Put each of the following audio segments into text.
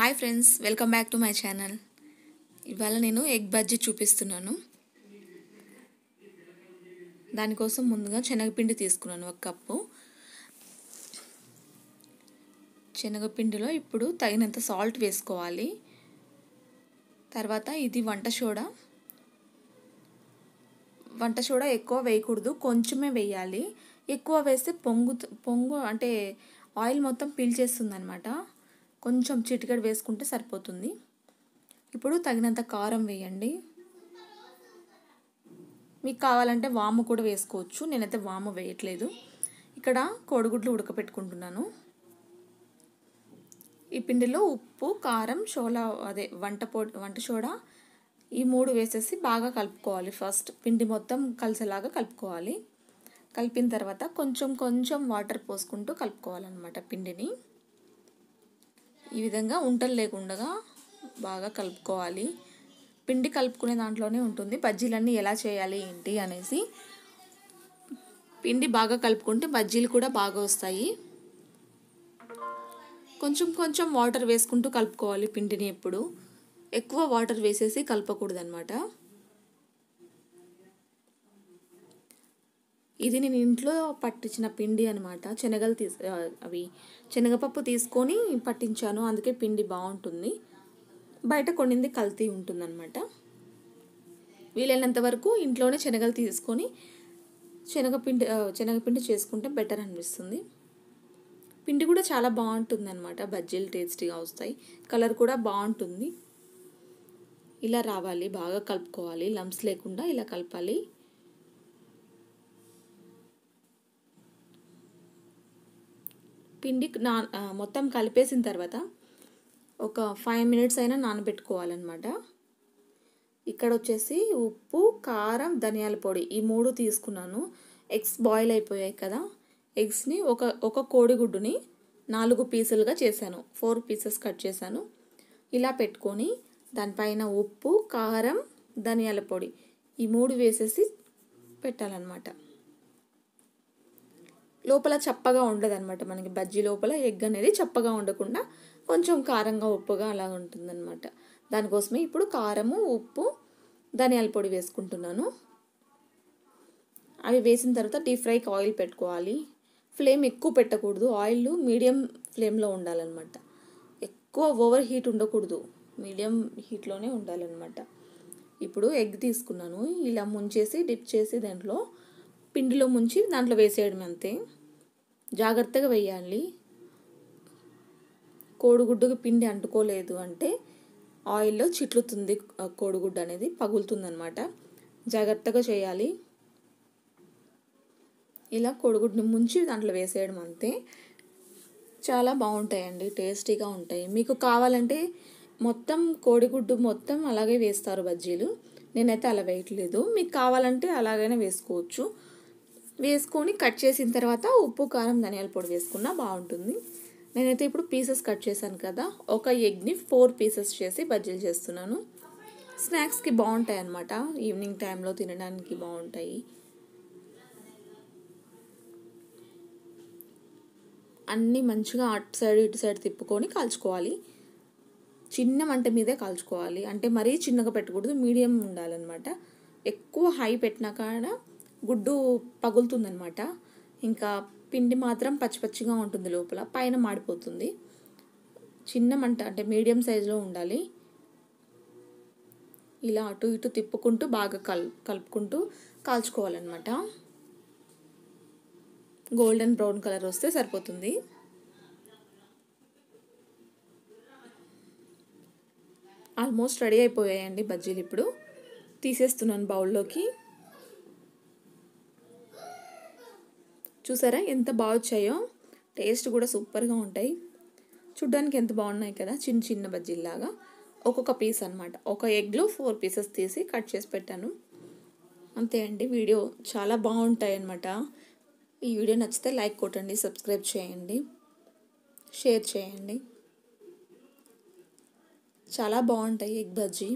Hi friends welcome back to my channel ఇవాళ నేను egg bajji చూపిస్తున్నాను దానికోసం ముందుగా శనగపిండి తీసుకున్నాను ఒక కప్పు శనగపిండిలో ఇప్పుడు తగినంత సాల్ట్ వేసుకోవాలి తర్వాత ఇది వంట సోడా వంట సోడా ఎక్కువ వేయకూడదు కొంచెమే వేయాలి ఎక్కువ వేస్తే పొంగు పొంగు అంటే ఆయిల్ మొత్తం పీల్చేస్తుంది అనమాట కొంచెం చిటికెడు వేసుకుంటే సరిపోతుంది ఇప్పుడు తగినంత కారం వేయండి మీకు కావాలంటే వాము కూడా వేసుకోవచ్చు నేనైతే వాము వేయట్లేదు ఇక్కడ కోడిగుడ్లు ఉడకపెట్టుకుంటున్నాను ఈ పిండిలో ఉప్పు కారం షోలా అదే వంట పో వంట షోడా ఈ మూడు వేసేసి బాగా కలుపుకోవాలి ఫస్ట్ పిండి మొత్తం కలిసేలాగా కలుపుకోవాలి కలిపిన తర్వాత కొంచెం కొంచెం వాటర్ పోసుకుంటూ కలుపుకోవాలన్నమాట పిండిని ఈ విధంగా ఉంటలు లేకుండా బాగా కలుపుకోవాలి పిండి కలుపుకునే దాంట్లోనే ఉంటుంది బజ్జీలన్నీ ఎలా చేయాలి ఏంటి అనేసి పిండి బాగా కలుపుకుంటే బజ్జీలు కూడా బాగా వస్తాయి కొంచెం కొంచెం వాటర్ వేసుకుంటూ కలుపుకోవాలి పిండిని ఎప్పుడు ఎక్కువ వాటర్ వేసేసి కలపకూడదనమాట ఇది నేను ఇంట్లో పట్టించిన పిండి అనమాట శనగలు తీ అవి శనగపప్పు తీసుకొని పట్టించాను అందుకే పిండి బాగుంటుంది బయట కొన్నింది కల్తీ అనమాట వీలైనంత వరకు ఇంట్లోనే శనగలు తీసుకొని శనగపిండి శనగపిండి చేసుకుంటే బెటర్ అనిపిస్తుంది పిండి కూడా చాలా బాగుంటుంది అనమాట బజ్జీలు టేస్టీగా వస్తాయి కలర్ కూడా బాగుంటుంది ఇలా రావాలి బాగా కలుపుకోవాలి లంప్స్ లేకుండా ఇలా కలపాలి పిండి నా మొత్తం కలిపేసిన తర్వాత ఒక ఫైవ్ మినిట్స్ అయినా నానబెట్టుకోవాలన్నమాట ఇక్కడ వచ్చేసి ఉప్పు కారం ధనియాల పొడి ఈ మూడు తీసుకున్నాను ఎగ్స్ బాయిల్ అయిపోయాయి కదా ఎగ్స్ని ఒక ఒక కోడిగుడ్డుని నాలుగు పీసులుగా చేశాను ఫోర్ పీసెస్ కట్ చేశాను ఇలా పెట్టుకొని దానిపైన ఉప్పు కారం ధనియాల పొడి ఈ మూడు వేసేసి పెట్టాలన్నమాట లోపల చప్పగా అనమాట మనకి బజ్జీ లోపల ఎగ్ అనేది చప్పగా ఉండకుండా కొంచెం కారంగా ఉప్పుగా అలా ఉంటుందన్నమాట దానికోసమే ఇప్పుడు కారము ఉప్పు ధనియాల పొడి వేసుకుంటున్నాను అవి వేసిన తర్వాత డీప్ ఫ్రైకి ఆయిల్ పెట్టుకోవాలి ఫ్లేమ్ ఎక్కువ పెట్టకూడదు ఆయిల్ మీడియం ఫ్లేమ్లో ఉండాలన్నమాట ఎక్కువ ఓవర్ హీట్ ఉండకూడదు మీడియం హీట్లోనే ఉండాలన్నమాట ఇప్పుడు ఎగ్ తీసుకున్నాను ఇలా ముంచేసి డిప్ చేసి దాంట్లో పిండిలో ముంచి దాంట్లో వేసేయడం అంతే జాగ్రత్తగా వేయాలి కోడిగుడ్డుకి పిండి అంటుకోలేదు అంటే ఆయిల్లో చిట్లుతుంది కోడిగుడ్డు అనేది పగులుతుందనమాట జాగ్రత్తగా చేయాలి ఇలా కోడిగుడ్డుని ముంచి దాంట్లో వేసేయడం అంతే చాలా బాగుంటాయండి టేస్టీగా ఉంటాయి మీకు కావాలంటే మొత్తం కోడిగుడ్డు మొత్తం అలాగే వేస్తారు బజ్జీలు నేనైతే అలా వేయట్లేదు మీకు కావాలంటే అలాగైనా వేసుకోవచ్చు వేసుకొని కట్ చేసిన తర్వాత ఉప్పు కారం ధనియాల పొడి వేసుకున్నా బాగుంటుంది నేనైతే ఇప్పుడు పీసెస్ కట్ చేశాను కదా ఒక ఎగ్ని ఫోర్ పీసెస్ చేసి బజ్జీలు చేస్తున్నాను స్నాక్స్కి బాగుంటాయి అన్నమాట ఈవినింగ్ టైంలో తినడానికి బాగుంటాయి అన్నీ మంచిగా అటు సైడ్ ఇటు సైడ్ తిప్పుకొని కాల్చుకోవాలి చిన్న మంట మీదే కాల్చుకోవాలి అంటే మరీ చిన్నగా పెట్టకూడదు మీడియం ఉండాలన్నమాట ఎక్కువ హై పెట్టినా కాడ గుడ్డు పగులుతుందనమాట ఇంకా పిండి మాత్రం పచ్చిపచ్చిగా ఉంటుంది లోపల పైన మాడిపోతుంది చిన్న మంట అంటే మీడియం సైజులో ఉండాలి ఇలా అటు ఇటు తిప్పుకుంటూ బాగా కల్ కలుపుకుంటూ కాల్చుకోవాలన్నమాట గోల్డెన్ బ్రౌన్ కలర్ వస్తే సరిపోతుంది ఆల్మోస్ట్ రెడీ అయిపోయాయండి బజ్జీలు ఇప్పుడు తీసేస్తున్నాను బౌల్లోకి చూసారా ఎంత బాగా వచ్చాయో టేస్ట్ కూడా సూపర్గా ఉంటాయి చూడ్డానికి ఎంత బాగున్నాయి కదా చిన్న చిన్న బజ్జీలాగా ఒక్కొక్క పీస్ అనమాట ఒక ఎగ్లో ఫోర్ పీసెస్ తీసి కట్ చేసి పెట్టాను అంతే అండి వీడియో చాలా బాగుంటాయి అనమాట ఈ వీడియో నచ్చితే లైక్ కొట్టండి సబ్స్క్రైబ్ చేయండి షేర్ చేయండి చాలా బాగుంటాయి ఎగ్ బజ్జీ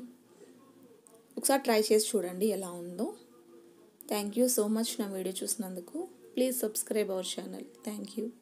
ఒకసారి ట్రై చేసి చూడండి ఎలా ఉందో థ్యాంక్ యూ సో మచ్ నా వీడియో చూసినందుకు Please subscribe our channel. Thank you.